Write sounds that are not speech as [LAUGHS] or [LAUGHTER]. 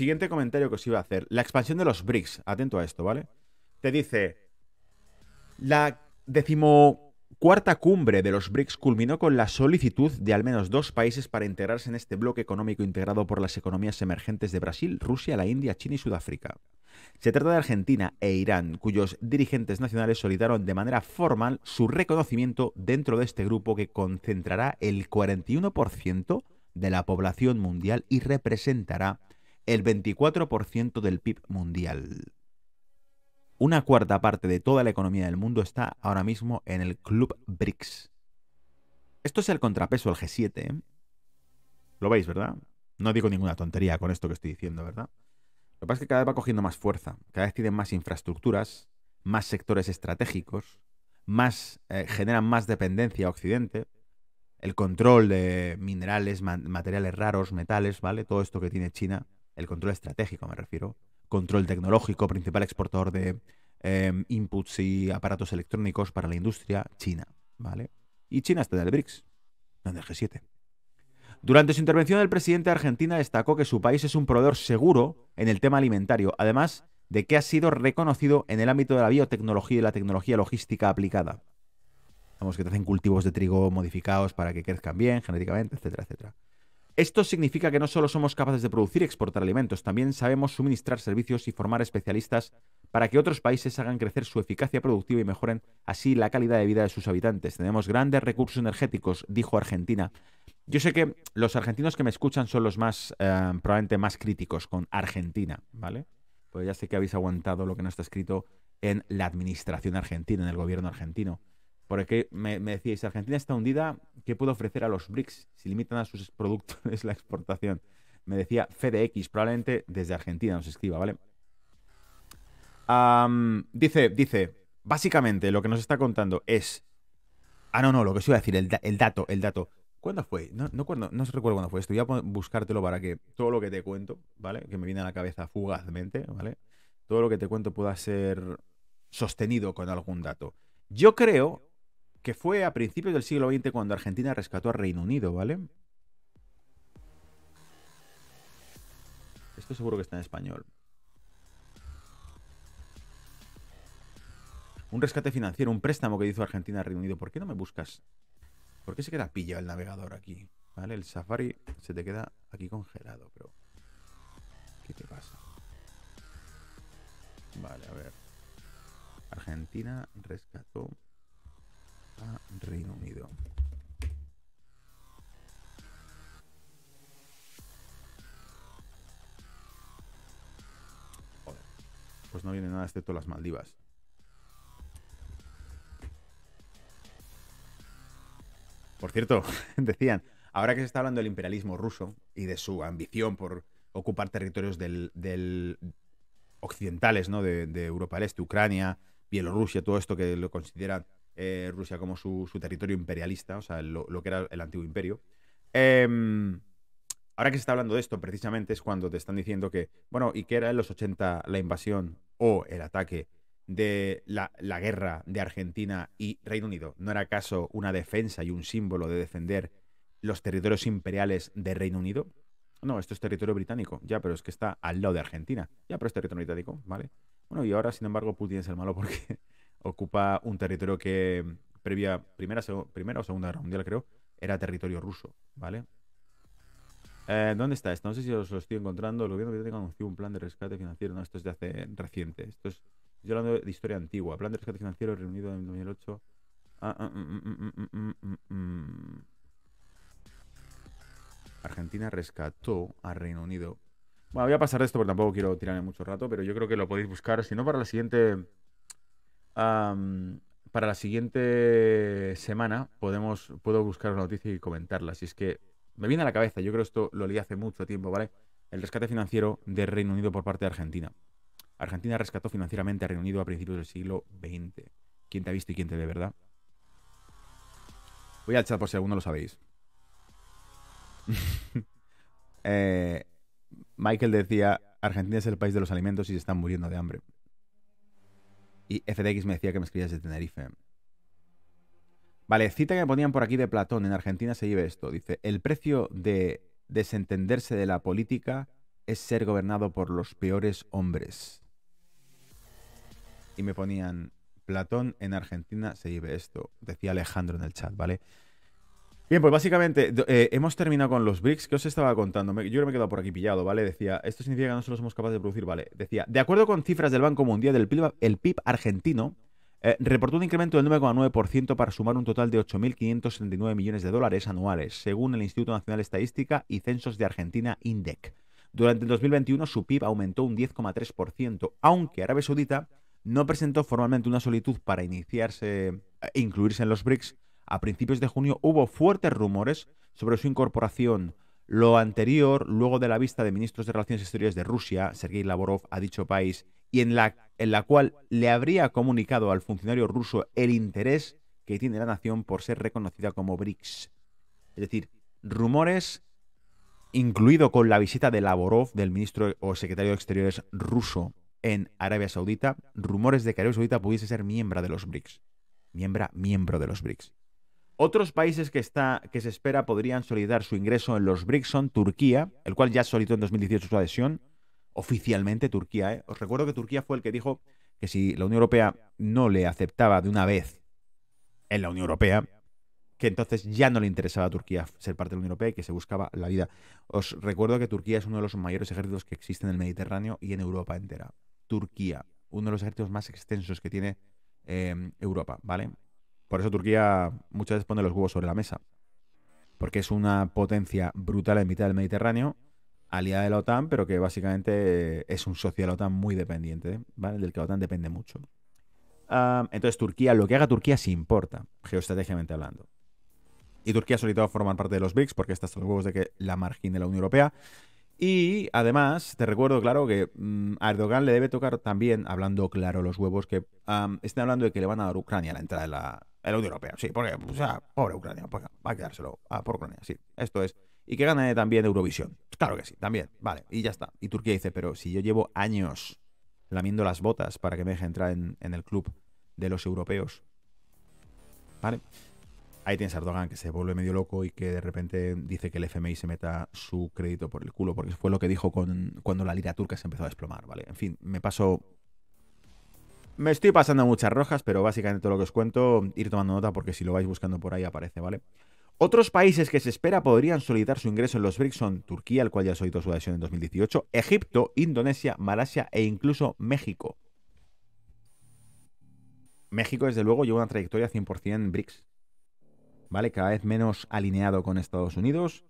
siguiente comentario que os iba a hacer. La expansión de los BRICS. Atento a esto, ¿vale? Te dice. La decimocuarta cumbre de los BRICS culminó con la solicitud de al menos dos países para integrarse en este bloque económico integrado por las economías emergentes de Brasil, Rusia, la India, China y Sudáfrica. Se trata de Argentina e Irán, cuyos dirigentes nacionales solicitaron de manera formal su reconocimiento dentro de este grupo que concentrará el 41% de la población mundial y representará el 24% del PIB mundial. Una cuarta parte de toda la economía del mundo está ahora mismo en el Club BRICS. Esto es el contrapeso al G7. ¿eh? Lo veis, ¿verdad? No digo ninguna tontería con esto que estoy diciendo, ¿verdad? Lo que pasa es que cada vez va cogiendo más fuerza, cada vez tienen más infraestructuras, más sectores estratégicos, más eh, generan más dependencia a Occidente, el control de minerales, materiales raros, metales, ¿vale? Todo esto que tiene China el control estratégico me refiero, control tecnológico, principal exportador de em, inputs y aparatos electrónicos para la industria, China, ¿vale? Y China está el BRICS, no el G7. Durante su intervención, el presidente de Argentina destacó que su país es un proveedor seguro en el tema alimentario, además de que ha sido reconocido en el ámbito de la biotecnología y la tecnología logística aplicada. Vamos, que te hacen cultivos de trigo modificados para que crezcan bien genéticamente, etcétera, etcétera. Esto significa que no solo somos capaces de producir y exportar alimentos, también sabemos suministrar servicios y formar especialistas para que otros países hagan crecer su eficacia productiva y mejoren así la calidad de vida de sus habitantes. Tenemos grandes recursos energéticos, dijo Argentina. Yo sé que los argentinos que me escuchan son los más, eh, probablemente más críticos con Argentina, ¿vale? Pues ya sé que habéis aguantado lo que no está escrito en la administración argentina, en el gobierno argentino. Porque me, me decíais, Argentina está hundida, ¿qué puedo ofrecer a los BRICS si limitan a sus productos [LAUGHS] la exportación? Me decía FedEx, probablemente desde Argentina nos escriba, ¿vale? dice, dice, básicamente lo que nos está contando es... Ah, no, no, lo que os iba a decir, el, dato, el dato. ¿Cuándo fue? No, no, cuando, recuerdo cuándo fue esto. Voy a buscártelo para que todo lo que te cuento, ¿vale? Que me viene a la cabeza fugazmente, ¿vale? Todo lo que te cuento pueda ser sostenido con algún dato. Yo creo que fue a principios del siglo XX cuando Argentina rescató a Reino Unido, ¿vale? Esto seguro que está en español. Un rescate financiero, un préstamo que hizo Argentina a Reino Unido. ¿Por qué no me buscas? ¿Por qué se queda pilla el navegador aquí? ¿Vale? El Safari se te queda aquí congelado, pero... ¿Qué te pasa? Vale, a ver. Argentina rescató Reino Unido. pues no viene nada excepto las Maldivas. Por cierto, [LAUGHS] decían, ahora que se está hablando del imperialismo ruso y de su ambición por ocupar territorios del, occidentales, ¿no? De, Europa del Este, Ucrania, Bielorrusia, todo esto que lo consideran eh, Rusia como su, territorio imperialista, o sea, lo, que era el antiguo imperio. Em, ahora que se está hablando de esto, precisamente es cuando te están diciendo que, bueno, y que era en los 80 la invasión o el ataque de la, la guerra de Argentina y Reino Unido, ¿no era acaso una defensa y un símbolo de defender los territorios imperiales de Reino Unido? No, esto es territorio británico, ya, pero es que está al lado de Argentina, ya, pero es territorio británico, ¿vale? Bueno, y ahora, sin embargo, Putin es el malo porque ocupa un territorio que mm, previa primera, o segunda guerra mundial, creo, era territorio ruso, ¿vale? Eh, ¿Dónde está esto? No sé si os lo estoy encontrando. El gobierno británico anunció un plan de rescate financiero. No, esto es de hace reciente. Esto es, estoy hablando de historia antigua. Plan de rescate financiero reunido en 2008. Argentina rescató a Reino Unido. Bueno, voy a pasar de esto porque tampoco quiero tirarme mucho rato, pero yo creo que lo podéis buscar. Si no, para la siguiente para la siguiente semana podemos, puedo buscar una noticia y comentarla. Si es que me viene a la cabeza, yo creo esto lo leí hace mucho tiempo, ¿vale? El rescate financiero de Reino Unido por parte de Argentina. Argentina rescató financieramente a Reino Unido a principios del siglo XX. ¿Quién te ha visto y quién te ve, verdad? Voy al chat por si alguno lo sabéis. [LAUGHS] Eh, Michael decía, Argentina es el país de los alimentos y se están muriendo de hambre. Y FDX me decía que me escribías de Tenerife. Vale, cita que me ponían por aquí de Platón. En Argentina se lleva esto. Dice, el precio de desentenderse de la política es ser gobernado por los peores hombres. Y me ponían, Platón en Argentina se lleve esto. Decía Alejandro en el chat, ¿vale? Bien, pues básicamente eh, hemos terminado con los BRICS. que os estaba contando. yo me he quedado por aquí pillado, ¿vale? Decía, esto significa que no solo somos capaces de producir, ¿vale? Decía, de acuerdo con cifras del Banco Mundial, el PIB, argentino eh, reportó un incremento del 9,9% para sumar un total de 8.579 millones de dólares anuales, según el Instituto Nacional de Estadística y Censos de Argentina, INDEC. Durante el 2021 su PIB aumentó un 10,3%, aunque Arabia Saudita no presentó formalmente una solicitud para iniciarse eh, incluirse en los BRICS a principios de junio hubo fuertes rumores sobre su incorporación. Lo anterior, luego de la vista de ministros de Relaciones Exteriores de Rusia, Sergei Lavrov, a dicho país, y en la, en la cual le habría comunicado al funcionario ruso el interés que tiene la nación por ser reconocida como BRICS. Es decir, rumores incluido con la visita de Lavrov, del ministro o secretario de Exteriores ruso en Arabia Saudita, rumores de que Arabia Saudita pudiese ser miembro de los BRICS. Miembra, miembro de los BRICS. Otros países que, está, que se espera podrían solidar su ingreso en los BRICS Turquía, el cual ya solicitó en 2018 su adhesión, oficialmente Turquía. ¿eh? Os recuerdo que Turquía fue el que dijo que si la Unión Europea no le aceptaba de una vez en la Unión Europea, que entonces ya no le interesaba a Turquía ser parte de la Unión Europea y que se buscaba la vida. Os recuerdo que Turquía es uno de los mayores ejércitos que existen en el Mediterráneo y en Europa entera. Turquía, uno de los ejércitos más extensos que tiene eh, Europa, ¿vale? Por eso Turquía muchas veces pone los huevos sobre la mesa. Porque es una potencia brutal en mitad del Mediterráneo, aliada de la OTAN, pero que básicamente eh, es un socio de la OTAN muy dependiente, ¿vale? Del que la OTAN depende mucho. Ah, entonces Turquía, lo que haga Turquía sí importa, geoestratégicamente hablando. Y Turquía ha solicitado formar parte de los BRICS porque está hasta los huevos de que la de la Unión Europea. Y además, te recuerdo, claro, que mm, a Erdogan le debe tocar también, hablando claro los huevos, que um, hablando de que le van a dar Ucrania la entrada en la, Unión Europea. Sí, porque, o sea, pobre Ucrania, pues, va a quedárselo a por Ucrania, sí. Esto es. Y que gane también Eurovisión. Claro que sí, también. Vale, y ya está. Y Turquía dice, pero si yo llevo años lamiendo las botas para que me deje entrar en el club de los europeos. Vale. Ahí tienes a que se vuelve medio loco y que de repente dice que el FMI se meta su crédito por el culo, porque fue lo que dijo con, cuando la lira turca se empezó a desplomar, ¿vale? En fin, me paso... Me estoy pasando muchas rojas, pero básicamente todo lo que os cuento, ir tomando nota porque si lo vais buscando por ahí aparece, ¿vale? Otros países que se espera podrían solicitar su ingreso en los BRICS son Turquía, al cual ya solicitó su adhesión en 2018, Egipto, Indonesia, Malasia e incluso México. México, desde luego, lleva una trayectoria 100% BRICS. ¿vale? Cada vez menos alineado con Estados Unidos